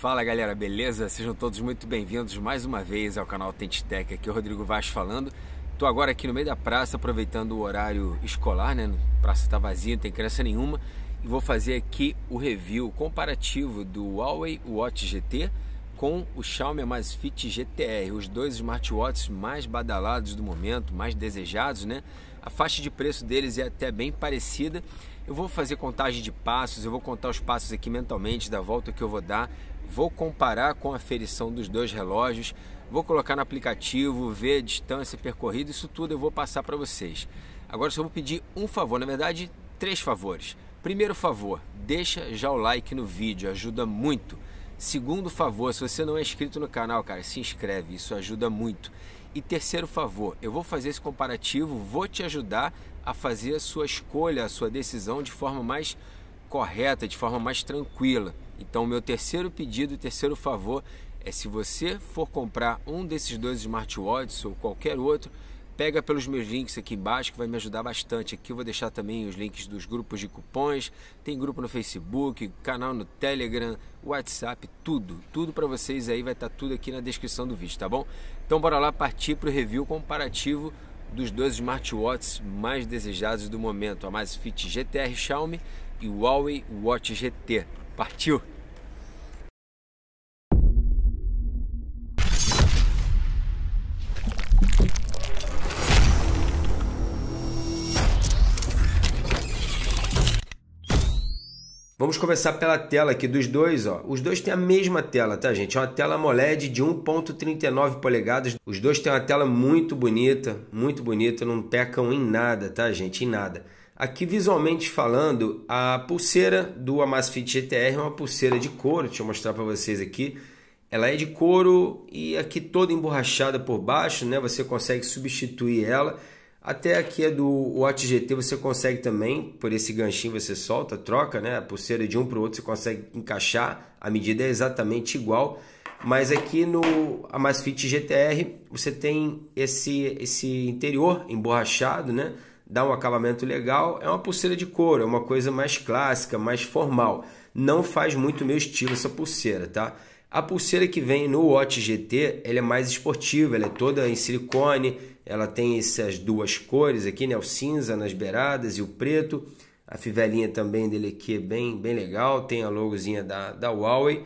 Fala galera, beleza? Sejam todos muito bem-vindos mais uma vez ao canal Tentitec. Aqui é o Rodrigo Vaz falando. Estou agora aqui no meio da praça, aproveitando o horário escolar, né? A praça está vazia, não tem criança nenhuma. E vou fazer aqui o review comparativo do Huawei Watch GT com o Xiaomi Amazfit GTR, os dois smartwatches mais badalados do momento, mais desejados, né? A faixa de preço deles é até bem parecida. Eu vou fazer contagem de passos, eu vou contar os passos aqui mentalmente da volta que eu vou dar vou comparar com a ferição dos dois relógios, vou colocar no aplicativo, ver a distância percorrida, isso tudo eu vou passar para vocês. Agora só vou pedir um favor, na verdade, três favores. Primeiro favor, deixa já o like no vídeo, ajuda muito. Segundo favor, se você não é inscrito no canal, cara, se inscreve, isso ajuda muito. E terceiro favor, eu vou fazer esse comparativo, vou te ajudar a fazer a sua escolha, a sua decisão de forma mais correta, de forma mais tranquila. Então, meu terceiro pedido, terceiro favor, é se você for comprar um desses dois smartwatches ou qualquer outro, pega pelos meus links aqui embaixo que vai me ajudar bastante. Aqui eu vou deixar também os links dos grupos de cupons, tem grupo no Facebook, canal no Telegram, WhatsApp, tudo, tudo para vocês aí vai estar tá tudo aqui na descrição do vídeo, tá bom? Então bora lá partir para o review comparativo dos dois smartwatches mais desejados do momento, a Amazfit GTR Xiaomi e o Huawei Watch GT. Partiu! Vamos começar pela tela aqui dos dois, ó. Os dois têm a mesma tela, tá, gente? É uma tela AMOLED de 1.39 polegadas. Os dois têm uma tela muito bonita, muito bonita, não pecam em nada, tá, gente? Em nada. Aqui visualmente falando, a pulseira do Amazfit GTR é uma pulseira de couro, deixa eu mostrar para vocês aqui. Ela é de couro e aqui toda emborrachada por baixo, né? Você consegue substituir ela. Até aqui é do Watch GT, você consegue também, por esse ganchinho você solta, troca, né? A pulseira de um para o outro você consegue encaixar, a medida é exatamente igual. Mas aqui no Amazfit GTR você tem esse, esse interior emborrachado, né? dá um acabamento legal, é uma pulseira de couro, é uma coisa mais clássica, mais formal. Não faz muito meu estilo essa pulseira, tá? A pulseira que vem no Watch GT, ela é mais esportiva, ela é toda em silicone, ela tem essas duas cores aqui, né? O cinza nas beiradas e o preto. A fivelinha também dele aqui é bem, bem legal, tem a logozinha da, da Huawei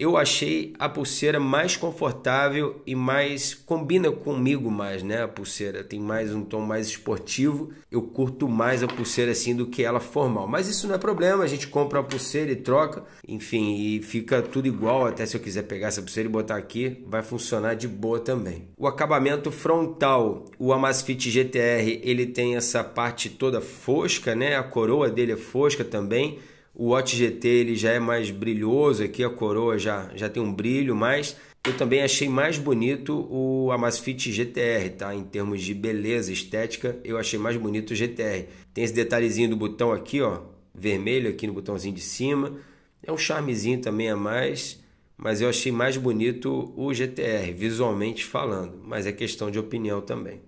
eu achei a pulseira mais confortável e mais combina comigo mais, né? A pulseira tem mais um tom mais esportivo. Eu curto mais a pulseira assim do que ela formal. Mas isso não é problema, a gente compra a pulseira e troca, enfim, e fica tudo igual, até se eu quiser pegar essa pulseira e botar aqui, vai funcionar de boa também. O acabamento frontal, o Amazfit GTR, ele tem essa parte toda fosca, né? A coroa dele é fosca também o Watch GT ele já é mais brilhoso aqui, a coroa já, já tem um brilho, mas eu também achei mais bonito o Amazfit GTR, tá? Em termos de beleza, estética, eu achei mais bonito o GTR. Tem esse detalhezinho do botão aqui, ó, vermelho aqui no botãozinho de cima. É um charmezinho também a mais, mas eu achei mais bonito o GTR, visualmente falando, mas é questão de opinião também.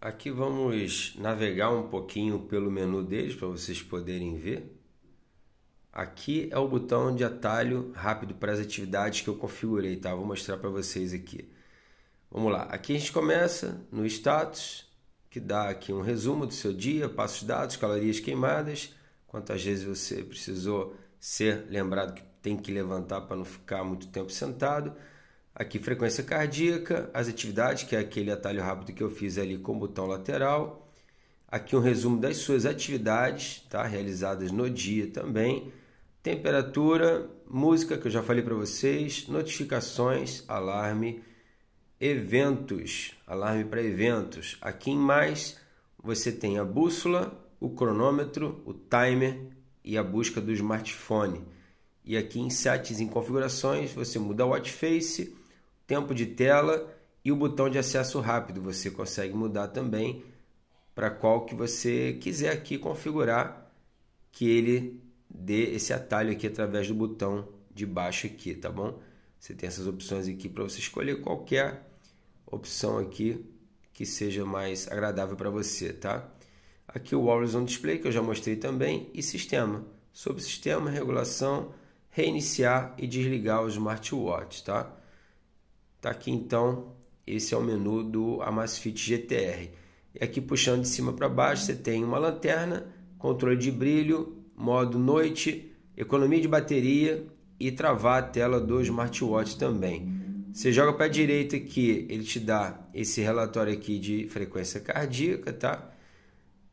Aqui vamos navegar um pouquinho pelo menu deles para vocês poderem ver. Aqui é o botão de atalho rápido para as atividades que eu configurei, tá? Vou mostrar para vocês aqui. Vamos lá, aqui a gente começa no status, que dá aqui um resumo do seu dia, passos dados, calorias queimadas, quantas vezes você precisou ser lembrado que tem que levantar para não ficar muito tempo sentado. Aqui frequência cardíaca, as atividades, que é aquele atalho rápido que eu fiz ali com o botão lateral. Aqui um resumo das suas atividades, tá? Realizadas no dia também temperatura, música que eu já falei para vocês, notificações, alarme, eventos, alarme para eventos. Aqui em mais você tem a bússola, o cronômetro, o timer e a busca do smartphone. E aqui em settings em configurações você muda o watch face, tempo de tela e o botão de acesso rápido. Você consegue mudar também para qual que você quiser aqui configurar que ele dê esse atalho aqui através do botão de baixo aqui, tá bom? Você tem essas opções aqui para você escolher qualquer opção aqui que seja mais agradável para você, tá? Aqui o Horizon Display, que eu já mostrei também, e Sistema. Sobre Sistema, Regulação, Reiniciar e Desligar o Smartwatch, tá? Tá aqui então, esse é o menu do Amazfit GTR. E aqui puxando de cima para baixo, você tem uma lanterna, controle de brilho, modo noite, economia de bateria e travar a tela do smartwatch também. Você joga para a direita aqui, ele te dá esse relatório aqui de frequência cardíaca, tá?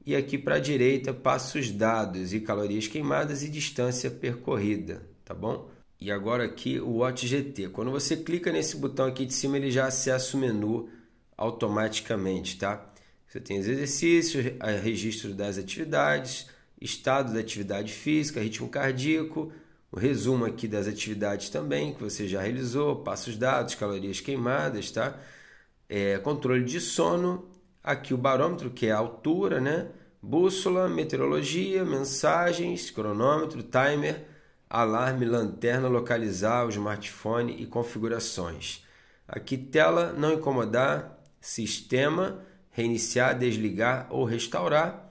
E aqui para a direita, passos dados e calorias queimadas e distância percorrida, tá bom? E agora aqui o Watch GT. Quando você clica nesse botão aqui de cima, ele já acessa o menu automaticamente, tá? Você tem os exercícios, eh, registro das atividades, estado da atividade física, ritmo cardíaco, o resumo aqui das atividades também que você já realizou, passos dados, calorias queimadas, tá? É, controle de sono, aqui o barômetro que é a altura, né? Bússola, meteorologia, mensagens, cronômetro, timer, alarme, lanterna, localizar o smartphone e configurações. Aqui tela, não incomodar, sistema, reiniciar, desligar ou restaurar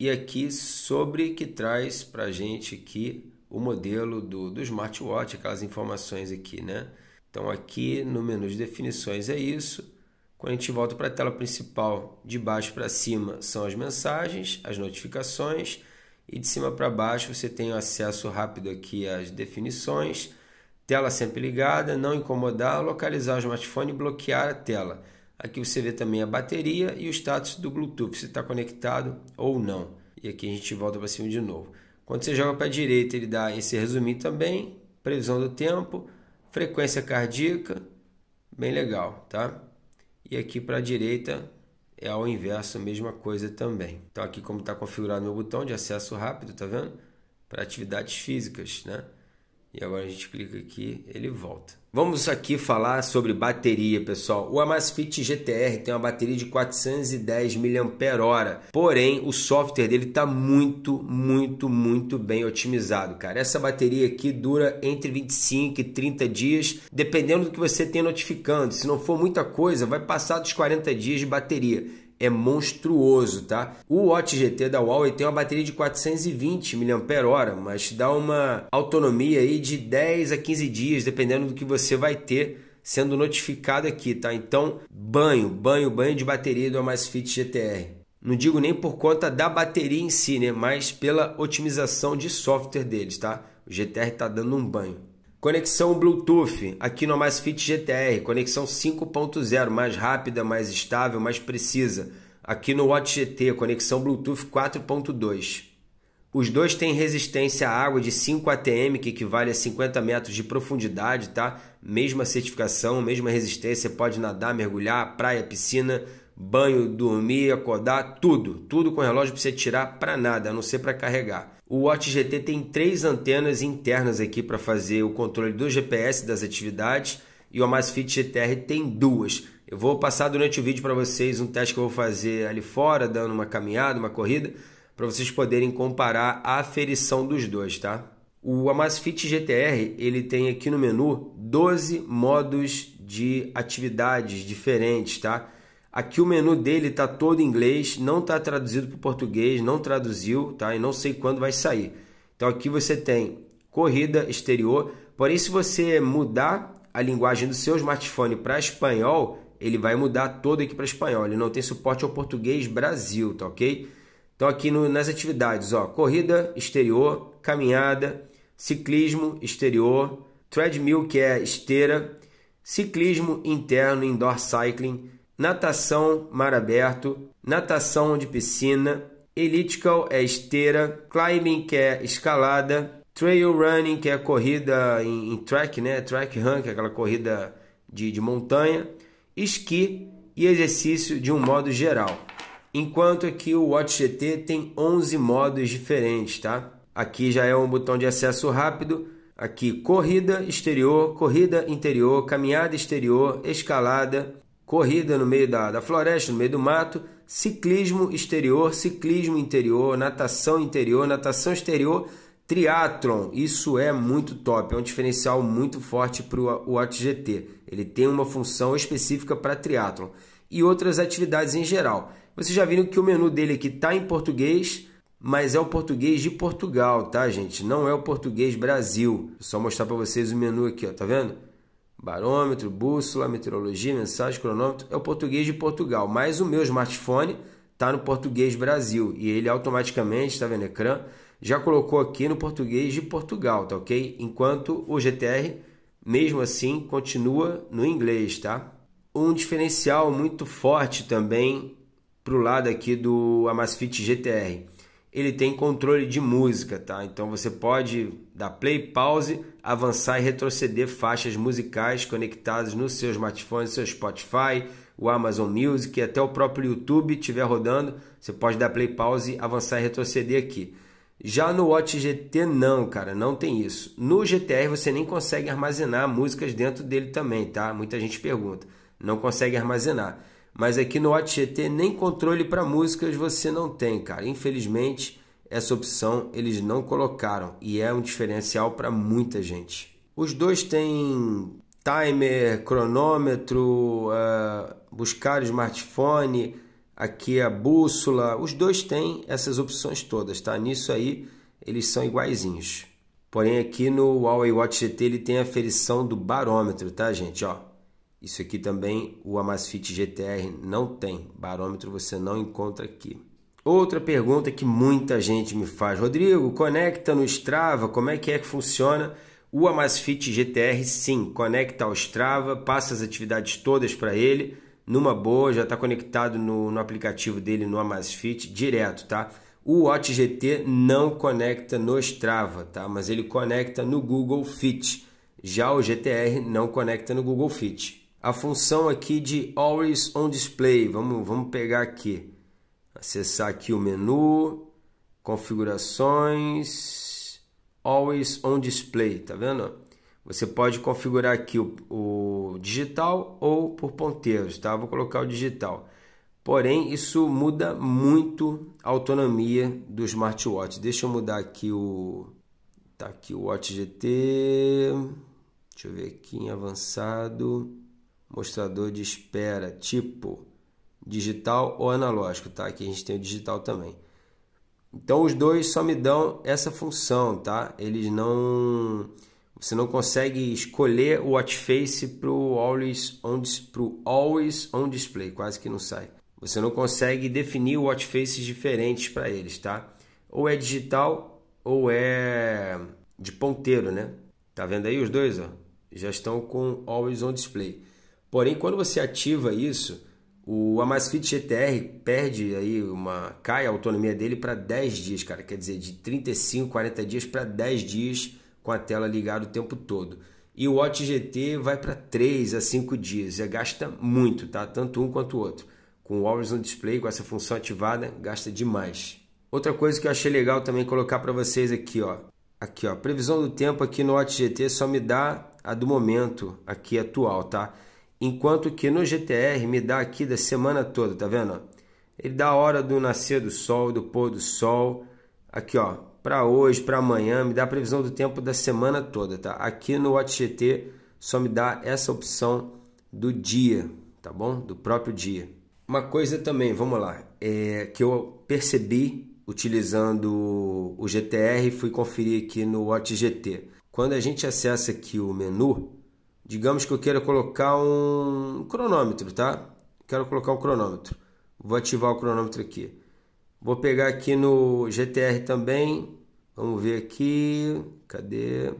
e aqui sobre que traz para a gente aqui o modelo do, do smartwatch, aquelas informações aqui, né? Então aqui no menu de definições é isso. Quando a gente volta para a tela principal, de baixo para cima são as mensagens, as notificações e de cima para baixo você tem acesso rápido aqui às definições, tela sempre ligada, não incomodar, localizar o smartphone e bloquear a tela. Aqui você vê também a bateria e o status do Bluetooth, se está conectado ou não. E aqui a gente volta para cima de novo. Quando você joga para a direita, ele dá esse resuminho também, previsão do tempo, frequência cardíaca, bem legal, tá? E aqui para a direita é ao inverso, mesma coisa também. Então aqui como está configurado meu botão de acesso rápido, tá vendo? Para atividades físicas, né? E agora a gente clica aqui, ele volta. Vamos aqui falar sobre bateria, pessoal. O Amazfit GTR tem uma bateria de 410 mAh, porém o software dele está muito, muito, muito bem otimizado, cara. Essa bateria aqui dura entre 25 e 30 dias, dependendo do que você tem notificando. Se não for muita coisa, vai passar dos 40 dias de bateria é monstruoso, tá? O Watch GT da Huawei tem uma bateria de 420 mAh, mas dá uma autonomia aí de 10 a 15 dias, dependendo do que você vai ter sendo notificado aqui, tá? Então, banho, banho, banho de bateria do Amazfit GTR. Não digo nem por conta da bateria em si, né? Mas pela otimização de software deles, tá? O GTR tá dando um banho. Conexão Bluetooth aqui no Amazfit GTR, conexão 5.0, mais rápida, mais estável, mais precisa. Aqui no Watch GT, conexão Bluetooth 4.2. Os dois têm resistência à água de 5 ATM, que equivale a 50 metros de profundidade, tá? Mesma certificação, mesma resistência, pode nadar, mergulhar, praia, piscina, banho, dormir, acordar, tudo, tudo com relógio para você tirar para nada, a não ser para carregar. O Watch GT tem três antenas internas aqui para fazer o controle do GPS das atividades e o Amazfit GTR tem duas. Eu vou passar durante o vídeo para vocês um teste que eu vou fazer ali fora, dando uma caminhada, uma corrida, para vocês poderem comparar a aferição dos dois, tá? O Amazfit GTR, ele tem aqui no menu 12 modos de atividades diferentes, tá? Aqui o menu dele está todo em inglês, não está traduzido para o português, não traduziu, tá? E não sei quando vai sair. Então aqui você tem corrida exterior. Porém, se você mudar a linguagem do seu smartphone para espanhol, ele vai mudar todo aqui para espanhol. Ele não tem suporte ao português Brasil, tá ok? Então aqui no, nas atividades, ó, corrida exterior, caminhada, ciclismo exterior, treadmill que é esteira, ciclismo interno, indoor cycling natação mar aberto, natação de piscina, elliptical é esteira, climbing que é escalada, trail running que é corrida em, em track, né? Track run que é aquela corrida de, de montanha, esqui e exercício de um modo geral. Enquanto aqui o Watch GT tem 11 modos diferentes, tá? Aqui já é um botão de acesso rápido. Aqui corrida exterior, corrida interior, caminhada exterior, escalada, corrida no meio da, da floresta, no meio do mato, ciclismo exterior, ciclismo interior, natação interior, natação exterior, triatlon. Isso é muito top, é um diferencial muito forte para o Watch GT. Ele tem uma função específica para triatlon e outras atividades em geral. Vocês já viram que o menu dele aqui está em português, mas é o português de Portugal, tá, gente? Não é o português Brasil. Vou só mostrar para vocês o menu aqui, ó, tá vendo? Barômetro, bússola, meteorologia, mensagem, cronômetro é o português de Portugal, mas o meu smartphone está no português Brasil e ele automaticamente, está vendo ecrã, já colocou aqui no português de Portugal, tá ok? Enquanto o GTR, mesmo assim, continua no inglês, tá? Um diferencial muito forte também para o lado aqui do Amazfit GTR ele tem controle de música, tá? Então você pode dar play, pause, avançar e retroceder faixas musicais conectadas no seu smartphone, seu Spotify, o Amazon Music, até o próprio YouTube estiver rodando, você pode dar play, pause, avançar e retroceder aqui. Já no Watch GT não, cara, não tem isso. No GTR você nem consegue armazenar músicas dentro dele também, tá? Muita gente pergunta. Não consegue armazenar. Mas aqui no GT nem controle para músicas você não tem, cara. Infelizmente, essa opção eles não colocaram e é um diferencial para muita gente. Os dois têm timer, cronômetro, uh, buscar o smartphone, aqui a bússola. Os dois têm essas opções todas, tá? Nisso aí eles são iguaizinhos. Porém aqui no Huawei Watch GT ele tem a ferição do barômetro, tá gente? Ó, isso aqui também o Amazfit GTR não tem. Barômetro você não encontra aqui. Outra pergunta que muita gente me faz, Rodrigo, conecta no Strava, como é que é que funciona? O Amazfit GTR sim, conecta ao Strava, passa as atividades todas para ele, numa boa, já está conectado no, no aplicativo dele no Amazfit direto, tá? O Watch GT não conecta no Strava, tá? Mas ele conecta no Google Fit. Já o GTR não conecta no Google Fit a função aqui de Always on Display. Vamos, vamos pegar aqui, acessar aqui o menu, configurações, Always on Display, tá vendo? Você pode configurar aqui o, o digital ou por ponteiros, tá? Vou colocar o digital. Porém, isso muda muito a autonomia do smartwatch. Deixa eu mudar aqui o tá aqui o Watch GT. Deixa eu ver aqui em avançado mostrador de espera, tipo digital ou analógico, tá? Aqui a gente tem o digital também. Então os dois só me dão essa função, tá? Eles não você não consegue escolher o watch face pro always on pro always on display, quase que não sai. Você não consegue definir watch faces diferentes para eles, tá? Ou é digital ou é de ponteiro, né? Tá vendo aí os dois, ó? Já estão com always on display. Porém, quando você ativa isso, o Amazfit GTR perde aí uma cai a autonomia dele para 10 dias, cara, quer dizer, de 35, 40 dias para 10 dias com a tela ligada o tempo todo. E o Watch GT vai para 3 a 5 dias, e é, gasta muito, tá? Tanto um quanto o outro. Com o Always on Display, com essa função ativada, gasta demais. Outra coisa que eu achei legal também colocar para vocês aqui, ó. Aqui, ó, previsão do tempo aqui no Watch GT só me dá a do momento aqui atual, tá? Enquanto que no GTR me dá aqui da semana toda, tá vendo? Ele dá a hora do nascer do sol, do pôr do sol. Aqui, ó, para hoje, para amanhã, me dá a previsão do tempo da semana toda, tá? Aqui no GT só me dá essa opção do dia, tá bom? Do próprio dia. Uma coisa também, vamos lá, é que eu percebi utilizando o GTR e fui conferir aqui no GT, Quando a gente acessa aqui o menu, Digamos que eu queira colocar um cronômetro, tá? Quero colocar um cronômetro. Vou ativar o cronômetro aqui. Vou pegar aqui no GTR também. Vamos ver aqui. Cadê?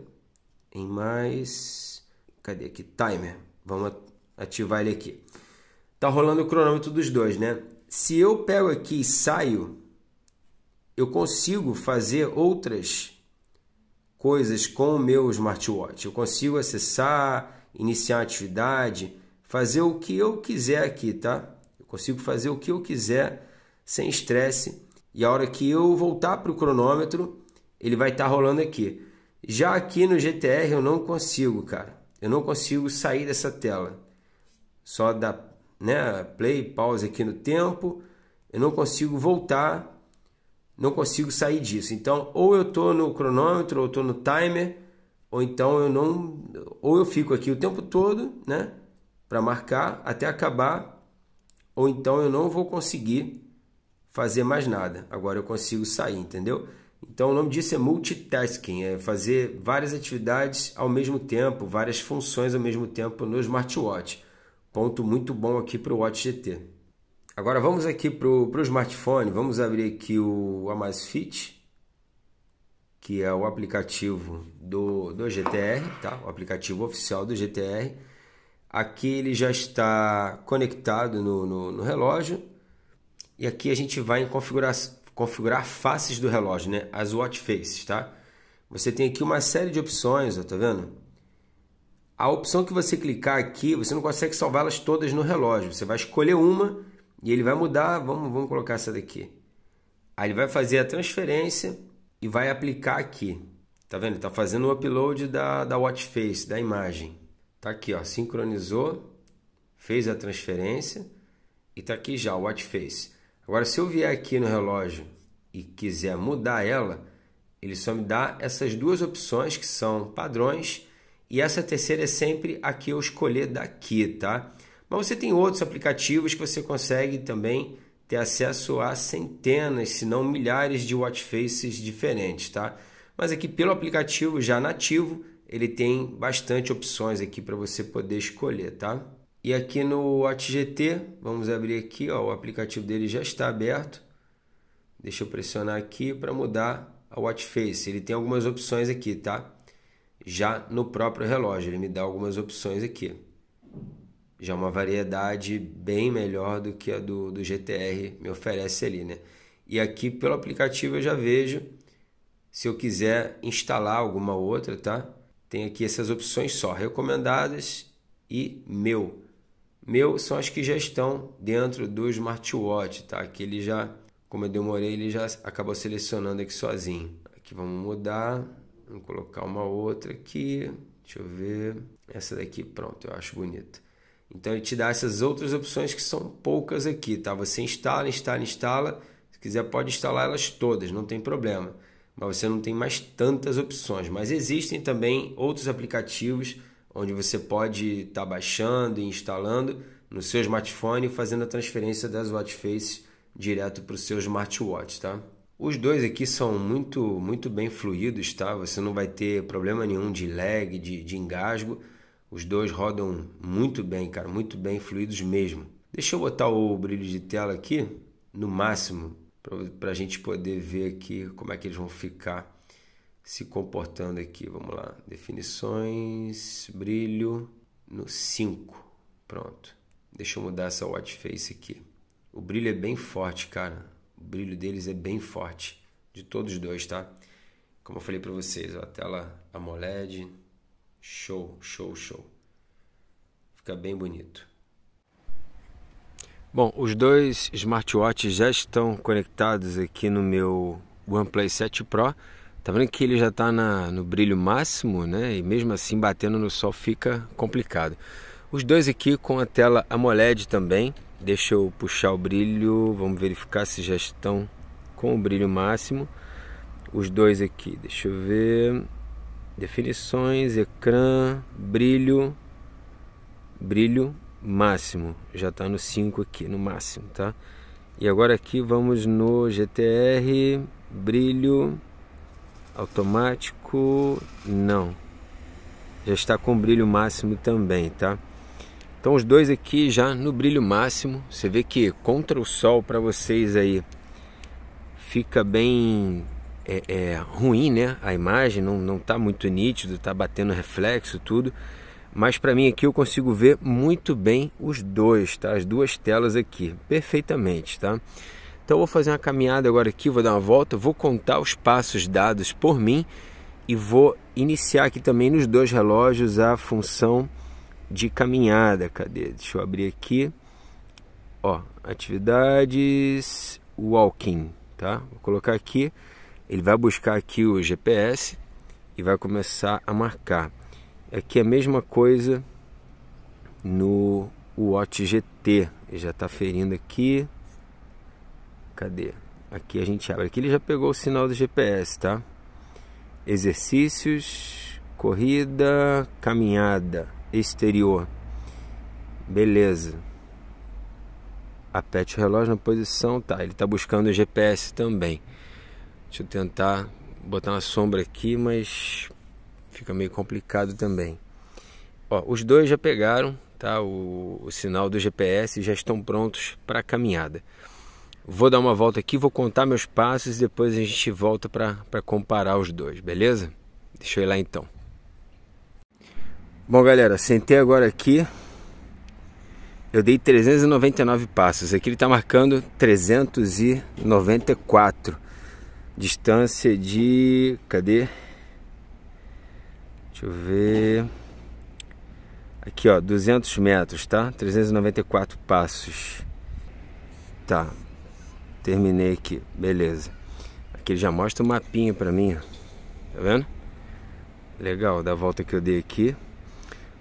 Em mais. Cadê aqui? Timer. Vamos ativar ele aqui. Tá rolando o cronômetro dos dois, né? Se eu pego aqui e saio, eu consigo fazer outras coisas com o meu smartwatch. Eu consigo acessar, iniciar atividade, fazer o que eu quiser aqui, tá? Eu consigo fazer o que eu quiser sem estresse. E a hora que eu voltar para o cronômetro, ele vai estar tá rolando aqui. Já aqui no GTR eu não consigo, cara. Eu não consigo sair dessa tela. Só dar, né, play, pause aqui no tempo. Eu não consigo voltar não consigo sair disso. Então, ou eu estou no cronômetro, ou estou no timer, ou então eu não, ou eu fico aqui o tempo todo, né, para marcar até acabar, ou então eu não vou conseguir fazer mais nada. Agora eu consigo sair, entendeu? Então o nome disso é multitasking, é fazer várias atividades ao mesmo tempo, várias funções ao mesmo tempo no smartwatch. Ponto muito bom aqui para o Watch GT. Agora vamos aqui para o smartphone, vamos abrir aqui o Amazfit, que é o aplicativo do, do GTR, tá? o aplicativo oficial do GTR. Aqui ele já está conectado no, no, no relógio e aqui a gente vai em configurar, configurar faces do relógio, né? as watch faces. Tá? Você tem aqui uma série de opções, ó, tá vendo? A opção que você clicar aqui, você não consegue salvá-las todas no relógio. Você vai escolher uma e ele vai mudar, vamos, vamos colocar essa daqui. Aí ele vai fazer a transferência e vai aplicar aqui. Tá vendo? Tá fazendo o upload da, da watch face, da imagem. Tá aqui, ó, sincronizou, fez a transferência e tá aqui já o watch face. Agora se eu vier aqui no relógio e quiser mudar ela, ele só me dá essas duas opções que são padrões e essa terceira é sempre a que eu escolher daqui, tá? Mas você tem outros aplicativos que você consegue também ter acesso a centenas, se não milhares de watch faces diferentes, tá? Mas aqui pelo aplicativo já nativo, ele tem bastante opções aqui para você poder escolher, tá? E aqui no Watch GT, vamos abrir aqui, ó, o aplicativo dele já está aberto. Deixa eu pressionar aqui para mudar a watch face. Ele tem algumas opções aqui, tá? Já no próprio relógio, ele me dá algumas opções aqui já é uma variedade bem melhor do que a do, do GTR me oferece ali, né? E aqui pelo aplicativo eu já vejo se eu quiser instalar alguma outra, tá? Tem aqui essas opções só, recomendadas e meu. Meu são as que já estão dentro do smartwatch, tá? Que ele já, como eu demorei, ele já acabou selecionando aqui sozinho. Aqui vamos mudar, vamos colocar uma outra aqui. Deixa eu ver. Essa daqui, pronto, eu acho bonita. Então ele te dá essas outras opções que são poucas aqui, tá? Você instala, instala, instala. Se quiser pode instalar elas todas, não tem problema. Mas você não tem mais tantas opções. Mas existem também outros aplicativos onde você pode estar tá baixando e instalando no seu smartphone e fazendo a transferência das watchfaces direto para o seu smartwatch, tá? Os dois aqui são muito, muito bem fluidos, tá? Você não vai ter problema nenhum de lag, de, de engasgo. Os dois rodam muito bem, cara, muito bem fluidos mesmo. Deixa eu botar o brilho de tela aqui no máximo para a gente poder ver aqui como é que eles vão ficar se comportando aqui. Vamos lá, definições, brilho no 5. Pronto. Deixa eu mudar essa watch face aqui. O brilho é bem forte, cara. O brilho deles é bem forte de todos os dois, tá? Como eu falei para vocês, ó, a tela AMOLED, Show, show, show. Fica bem bonito. Bom, os dois smartwatches já estão conectados aqui no meu OnePlus 7 Pro. Tá vendo que ele já está no brilho máximo, né? E mesmo assim batendo no sol fica complicado. Os dois aqui com a tela AMOLED também. Deixa eu puxar o brilho, vamos verificar se já estão com o brilho máximo. Os dois aqui, deixa eu ver. Definições, ecrã, brilho, brilho máximo, já está no 5 aqui, no máximo, tá? E agora aqui vamos no GTR, brilho, automático, não. Já está com brilho máximo também, tá? Então os dois aqui já no brilho máximo, você vê que contra o sol para vocês aí fica bem é, é ruim, né? A imagem não, não tá muito nítido, tá batendo reflexo, tudo. Mas para mim aqui eu consigo ver muito bem os dois, tá? As duas telas aqui, perfeitamente, tá? Então eu vou fazer uma caminhada agora aqui, vou dar uma volta, vou contar os passos dados por mim e vou iniciar aqui também nos dois relógios a função de caminhada. Cadê? Deixa eu abrir aqui. Ó, atividades walking, tá? Vou colocar aqui ele vai buscar aqui o GPS e vai começar a marcar. Aqui é a mesma coisa no Watch GT. Ele já está ferindo aqui. Cadê? Aqui a gente abre. Aqui ele já pegou o sinal do GPS, tá? Exercícios, corrida, caminhada, exterior. Beleza. Aperte o relógio na posição, tá? Ele está buscando o GPS também. Deixa eu tentar botar uma sombra aqui, mas fica meio complicado também. Ó, os dois já pegaram tá? o, o sinal do GPS já estão prontos para a caminhada. Vou dar uma volta aqui, vou contar meus passos e depois a gente volta para comparar os dois, beleza? Deixa eu ir lá então. Bom, galera, sentei agora aqui. Eu dei 399 passos. Aqui ele está marcando 394. Distância de. Cadê? Deixa eu ver. Aqui, ó, 200 metros, tá? 394 passos. Tá. Terminei aqui. Beleza. Aqui ele já mostra o um mapinha pra mim. Tá vendo? Legal, da volta que eu dei aqui.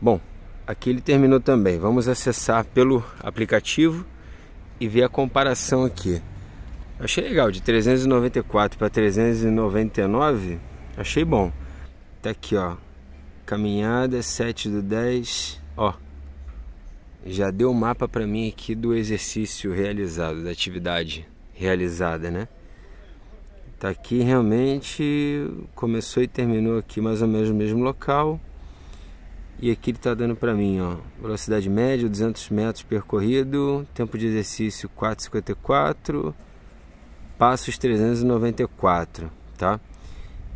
Bom, aqui ele terminou também. Vamos acessar pelo aplicativo e ver a comparação aqui. Achei legal, de 394 para 399, achei bom. Tá aqui, ó. Caminhada, 7 do 10, ó. Já deu o mapa para mim aqui do exercício realizado, da atividade realizada, né? Tá aqui realmente começou e terminou aqui mais ou menos no mesmo local. E aqui ele está dando para mim, ó, velocidade média, 200 metros percorrido, tempo de exercício 4,54 passos 394, tá?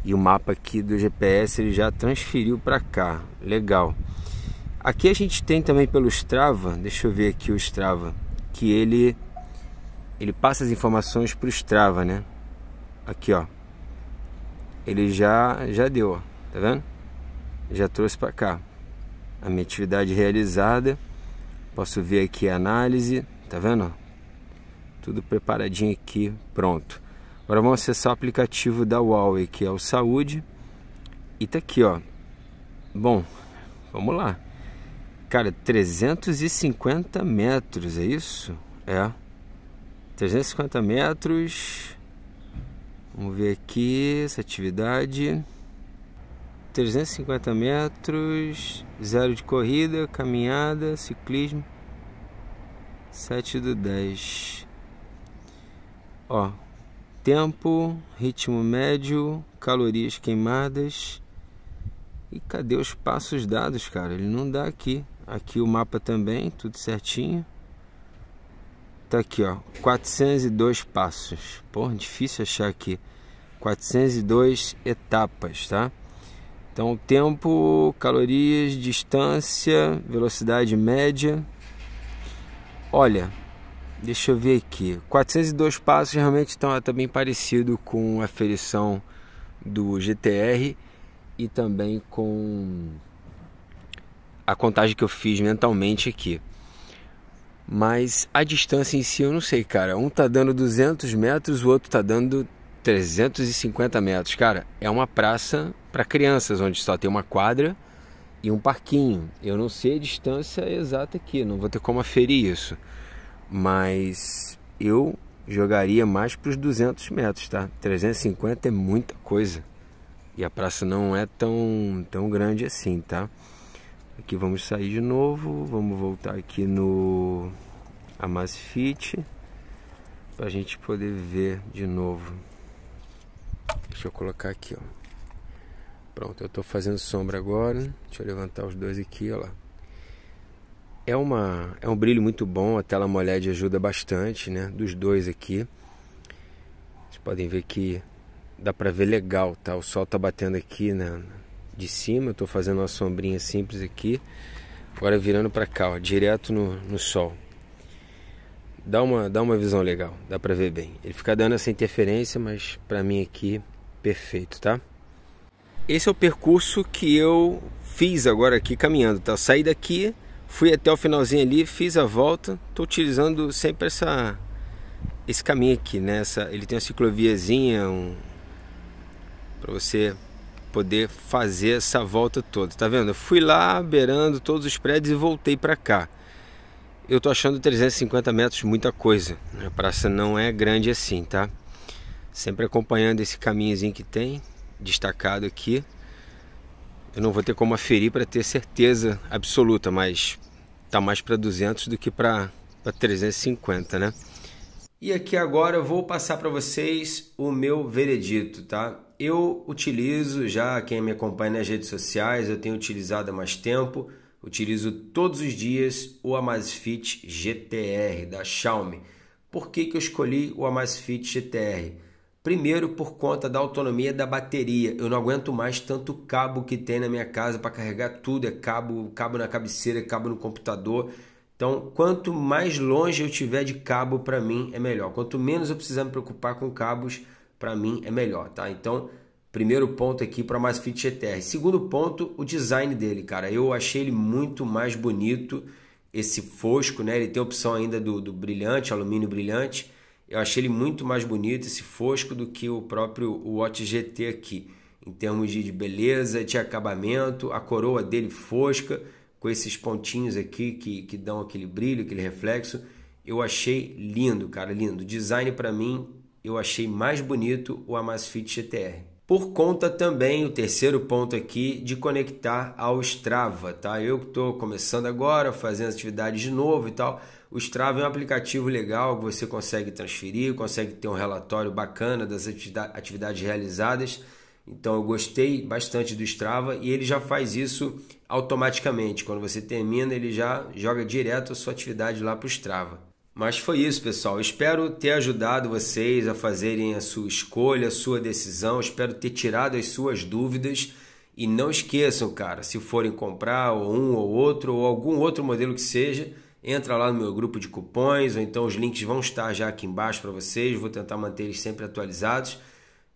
E o mapa aqui do GPS ele já transferiu para cá, legal. Aqui a gente tem também pelo Strava, deixa eu ver aqui o Strava, que ele ele passa as informações para o Strava, né? Aqui, ó. Ele já já deu, ó. tá vendo? Já trouxe para cá. A minha atividade realizada. Posso ver aqui a análise, tá vendo? tudo preparadinho aqui, pronto. Agora vamos acessar o aplicativo da Huawei, que é o Saúde. E tá aqui, ó. Bom, vamos lá. Cara, 350 metros, é isso? É. 350 metros. Vamos ver aqui essa atividade. 350 metros, zero de corrida, caminhada, ciclismo. 7 do 10. Ó, tempo, ritmo médio, calorias queimadas. E cadê os passos dados, cara? Ele não dá aqui. Aqui o mapa também, tudo certinho. Tá aqui, ó, 402 passos. Porra, difícil achar aqui. 402 etapas, tá? Então, tempo, calorias, distância, velocidade média. Olha, Deixa eu ver aqui. 402 passos realmente estão tá, tá bem parecido com a ferição do GTR e também com a contagem que eu fiz mentalmente aqui. Mas a distância em si eu não sei, cara. Um tá dando 200 metros, o outro tá dando 350 metros. Cara, é uma praça para crianças, onde só tem uma quadra e um parquinho. Eu não sei a distância exata aqui, não vou ter como aferir isso mas eu jogaria mais para os 200 metros, tá? 350 é muita coisa e a praça não é tão, tão grande assim, tá? Aqui vamos sair de novo, vamos voltar aqui no Amazfit para a gente poder ver de novo. Deixa eu colocar aqui, ó. Pronto, eu estou fazendo sombra agora. Deixa eu levantar os dois aqui, ó lá. É, uma, é um brilho muito bom, a tela MOLED ajuda bastante, né? Dos dois aqui. Vocês podem ver que dá para ver legal, tá? O sol tá batendo aqui né? de cima, eu tô fazendo uma sombrinha simples aqui. Agora virando para cá, ó, direto no, no sol. Dá uma, dá uma visão legal, dá para ver bem. Ele fica dando essa interferência, mas para mim aqui, perfeito, tá? Esse é o percurso que eu fiz agora aqui caminhando, tá? Eu saí daqui, Fui até o finalzinho ali, fiz a volta. Estou utilizando sempre essa, esse caminho aqui, né? ele tem uma cicloviazinha um, para você poder fazer essa volta toda. Tá vendo? Eu fui lá beirando todos os prédios e voltei para cá. Eu tô achando 350 metros muita coisa. A praça não é grande assim, tá? Sempre acompanhando esse caminhozinho que tem, destacado aqui eu não vou ter como aferir para ter certeza absoluta, mas tá mais para 200 do que para 350, né? E aqui agora eu vou passar para vocês o meu veredito, tá? Eu utilizo já, quem me acompanha nas redes sociais, eu tenho utilizado há mais tempo, utilizo todos os dias o Amazfit GTR da Xiaomi. Por que, que eu escolhi o Amazfit GTR? Primeiro, por conta da autonomia da bateria. Eu não aguento mais tanto cabo que tem na minha casa para carregar tudo. É cabo, cabo na cabeceira, cabo no computador. Então, quanto mais longe eu tiver de cabo, para mim é melhor. Quanto menos eu precisar me preocupar com cabos, para mim é melhor, tá? Então, primeiro ponto aqui para mais Fit GTR. Segundo ponto, o design dele, cara. Eu achei ele muito mais bonito, esse fosco, né? Ele tem a opção ainda do, do brilhante, alumínio brilhante eu achei ele muito mais bonito, esse fosco, do que o próprio Watch GT aqui, em termos de beleza, de acabamento, a coroa dele fosca, com esses pontinhos aqui que, que dão aquele brilho, aquele reflexo, eu achei lindo, cara, lindo. Design para mim, eu achei mais bonito o Amazfit GTR por conta também, o terceiro ponto aqui, de conectar ao Strava, tá? Eu estou começando agora, fazendo atividades de novo e tal. O Strava é um aplicativo legal que você consegue transferir, consegue ter um relatório bacana das atividades realizadas. Então eu gostei bastante do Strava e ele já faz isso automaticamente. Quando você termina, ele já joga direto a sua atividade lá para o Strava. Mas foi isso, pessoal. espero ter ajudado vocês a fazerem a sua escolha, a sua decisão. espero ter tirado as suas dúvidas. E não esqueçam, cara, se forem comprar ou um ou outro ou algum outro modelo que seja, entra lá no meu grupo de cupons, ou então os links vão estar já aqui embaixo para vocês. Vou tentar manter eles sempre atualizados.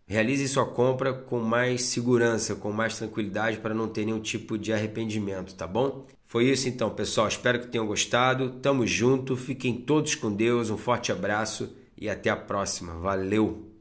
Realize sua compra com mais segurança, com mais tranquilidade para não ter nenhum tipo de arrependimento, tá bom? Foi isso então, pessoal. Espero que tenham gostado. Tamo junto. Fiquem todos com Deus. Um forte abraço e até a próxima. Valeu!